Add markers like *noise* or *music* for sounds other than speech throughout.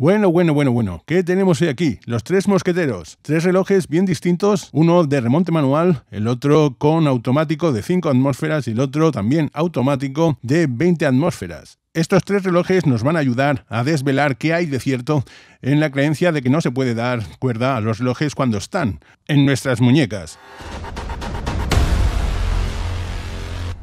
Bueno, bueno, bueno, bueno. ¿Qué tenemos hoy aquí? Los tres mosqueteros. Tres relojes bien distintos, uno de remonte manual, el otro con automático de 5 atmósferas y el otro también automático de 20 atmósferas. Estos tres relojes nos van a ayudar a desvelar qué hay de cierto en la creencia de que no se puede dar cuerda a los relojes cuando están en nuestras muñecas.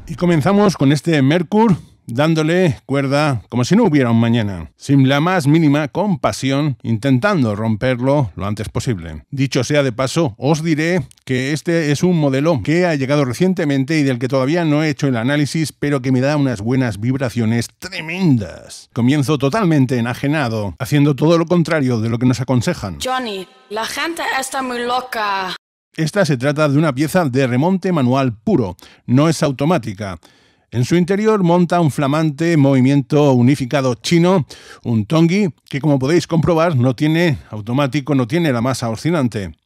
Y comenzamos con este Mercur dándole cuerda como si no hubiera un mañana, sin la más mínima compasión, intentando romperlo lo antes posible. Dicho sea de paso, os diré que este es un modelo que ha llegado recientemente y del que todavía no he hecho el análisis, pero que me da unas buenas vibraciones tremendas. Comienzo totalmente enajenado, haciendo todo lo contrario de lo que nos aconsejan. Johnny, la gente está muy loca. Esta se trata de una pieza de remonte manual puro, no es automática. En su interior monta un flamante movimiento unificado chino, un tongi, que como podéis comprobar no tiene automático, no tiene la masa oscilante.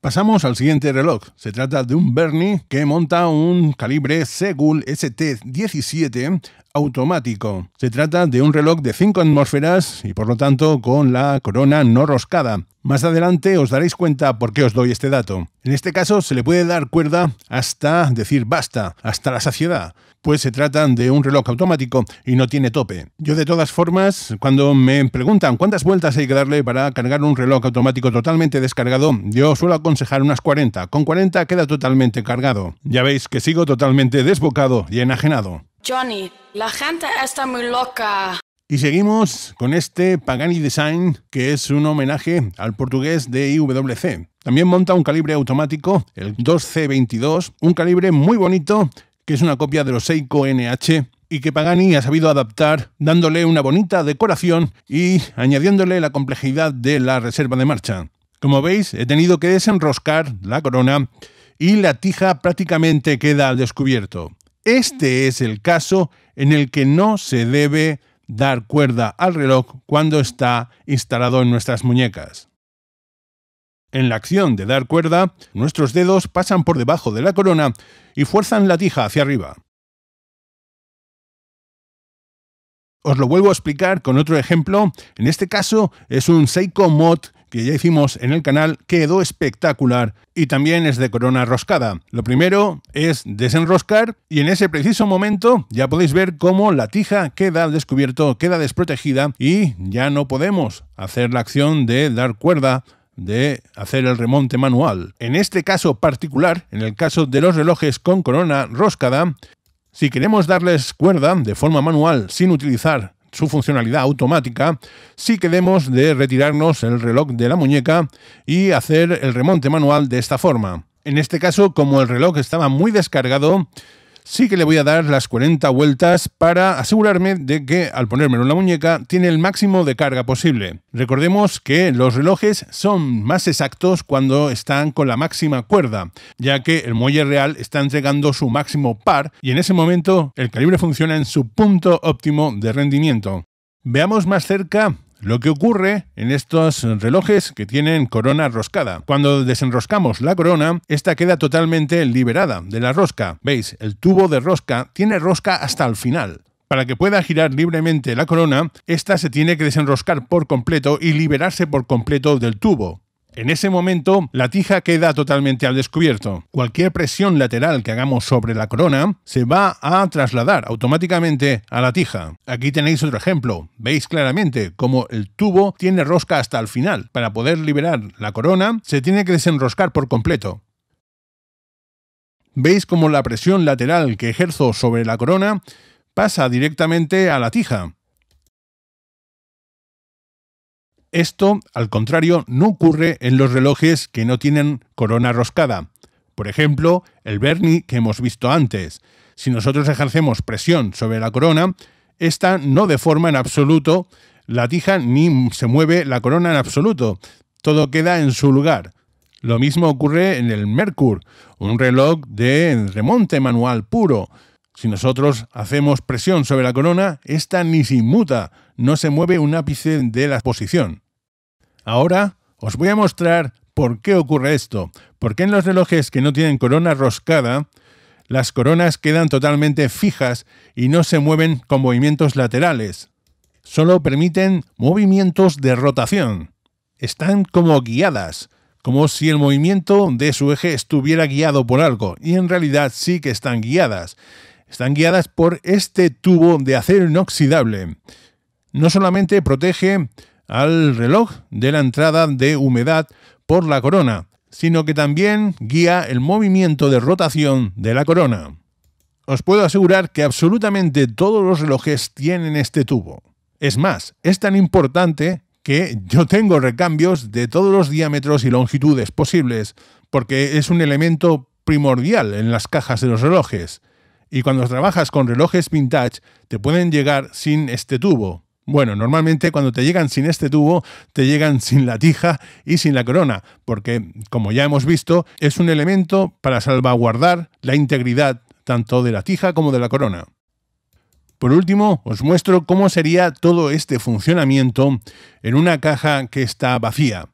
Pasamos al siguiente reloj. Se trata de un Bernie que monta un calibre Segul ST-17 automático. Se trata de un reloj de 5 atmósferas y por lo tanto con la corona no roscada. Más adelante os daréis cuenta por qué os doy este dato. En este caso se le puede dar cuerda hasta decir basta, hasta la saciedad, pues se trata de un reloj automático y no tiene tope. Yo de todas formas, cuando me preguntan cuántas vueltas hay que darle para cargar un reloj automático totalmente descargado, yo suelo aconsejar unas 40. Con 40 queda totalmente cargado. Ya veis que sigo totalmente desbocado y enajenado. Johnny, la gente está muy loca. Y seguimos con este Pagani Design, que es un homenaje al portugués de IWC. También monta un calibre automático, el 2C22, un calibre muy bonito, que es una copia de los Seiko NH y que Pagani ha sabido adaptar dándole una bonita decoración y añadiéndole la complejidad de la reserva de marcha. Como veis, he tenido que desenroscar la corona y la tija prácticamente queda al descubierto. Este es el caso en el que no se debe dar cuerda al reloj cuando está instalado en nuestras muñecas. En la acción de dar cuerda, nuestros dedos pasan por debajo de la corona y fuerzan la tija hacia arriba. Os lo vuelvo a explicar con otro ejemplo. En este caso es un Seiko Mod que ya hicimos en el canal quedó espectacular y también es de corona roscada. Lo primero es desenroscar y en ese preciso momento ya podéis ver cómo la tija queda al descubierto, queda desprotegida y ya no podemos hacer la acción de dar cuerda de hacer el remonte manual. En este caso particular, en el caso de los relojes con corona roscada, si queremos darles cuerda de forma manual sin utilizar su funcionalidad automática si queremos de retirarnos el reloj de la muñeca y hacer el remonte manual de esta forma. En este caso, como el reloj estaba muy descargado, sí que le voy a dar las 40 vueltas para asegurarme de que al ponérmelo en la muñeca tiene el máximo de carga posible. Recordemos que los relojes son más exactos cuando están con la máxima cuerda, ya que el muelle real está entregando su máximo par y en ese momento el calibre funciona en su punto óptimo de rendimiento. Veamos más cerca lo que ocurre en estos relojes que tienen corona roscada. Cuando desenroscamos la corona, esta queda totalmente liberada de la rosca. ¿Veis? El tubo de rosca tiene rosca hasta el final. Para que pueda girar libremente la corona, esta se tiene que desenroscar por completo y liberarse por completo del tubo. En ese momento, la tija queda totalmente al descubierto. Cualquier presión lateral que hagamos sobre la corona se va a trasladar automáticamente a la tija. Aquí tenéis otro ejemplo. Veis claramente cómo el tubo tiene rosca hasta el final. Para poder liberar la corona, se tiene que desenroscar por completo. Veis cómo la presión lateral que ejerzo sobre la corona pasa directamente a la tija. Esto, al contrario, no ocurre en los relojes que no tienen corona roscada. Por ejemplo, el Bernie que hemos visto antes. Si nosotros ejercemos presión sobre la corona, esta no deforma en absoluto la tija ni se mueve la corona en absoluto. Todo queda en su lugar. Lo mismo ocurre en el Mercur, un reloj de remonte manual puro. Si nosotros hacemos presión sobre la corona, esta ni se muta, no se mueve un ápice de la posición. Ahora os voy a mostrar por qué ocurre esto, Porque en los relojes que no tienen corona roscada, las coronas quedan totalmente fijas y no se mueven con movimientos laterales. Solo permiten movimientos de rotación. Están como guiadas, como si el movimiento de su eje estuviera guiado por algo, y en realidad sí que están guiadas. Están guiadas por este tubo de acero inoxidable. No solamente protege al reloj de la entrada de humedad por la corona, sino que también guía el movimiento de rotación de la corona. Os puedo asegurar que absolutamente todos los relojes tienen este tubo. Es más, es tan importante que yo tengo recambios de todos los diámetros y longitudes posibles, porque es un elemento primordial en las cajas de los relojes y cuando trabajas con relojes vintage te pueden llegar sin este tubo. Bueno, normalmente cuando te llegan sin este tubo, te llegan *laughs* sin la tija y sin la corona, porque, como ya hemos visto, es un elemento para salvaguardar la integridad tanto de la tija como de la corona. Por último, os muestro cómo sería todo este funcionamiento en una caja que está vacía.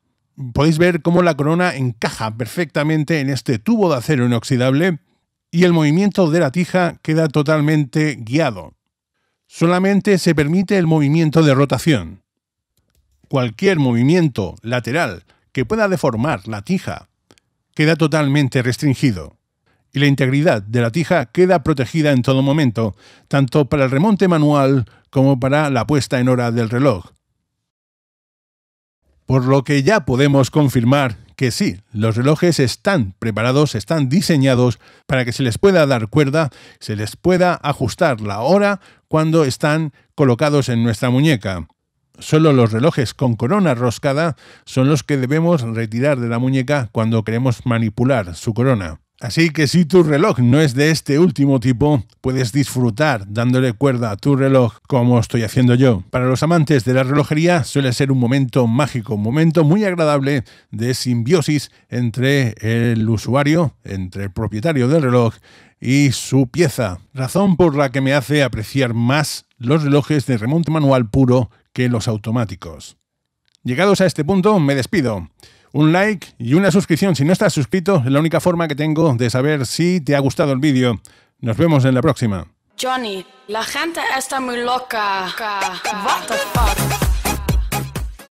Podéis ver cómo la corona encaja perfectamente en este tubo de acero inoxidable y el movimiento de la tija queda totalmente guiado. Solamente se permite el movimiento de rotación. Cualquier movimiento lateral que pueda deformar la tija queda totalmente restringido y la integridad de la tija queda protegida en todo momento, tanto para el remonte manual como para la puesta en hora del reloj. Por lo que ya podemos confirmar que sí, los relojes están preparados, están diseñados para que se les pueda dar cuerda, se les pueda ajustar la hora cuando están colocados en nuestra muñeca. Solo los relojes con corona roscada son los que debemos retirar de la muñeca cuando queremos manipular su corona. Así que si tu reloj no es de este último tipo, puedes disfrutar dándole cuerda a tu reloj como estoy haciendo yo. Para los amantes de la relojería suele ser un momento mágico, un momento muy agradable de simbiosis entre el usuario, entre el propietario del reloj y su pieza, razón por la que me hace apreciar más los relojes de remonte manual puro que los automáticos. Llegados a este punto, me despido un like y una suscripción. Si no estás suscrito, es la única forma que tengo de saber si te ha gustado el vídeo. Nos vemos en la próxima. Johnny, la gente está muy loca.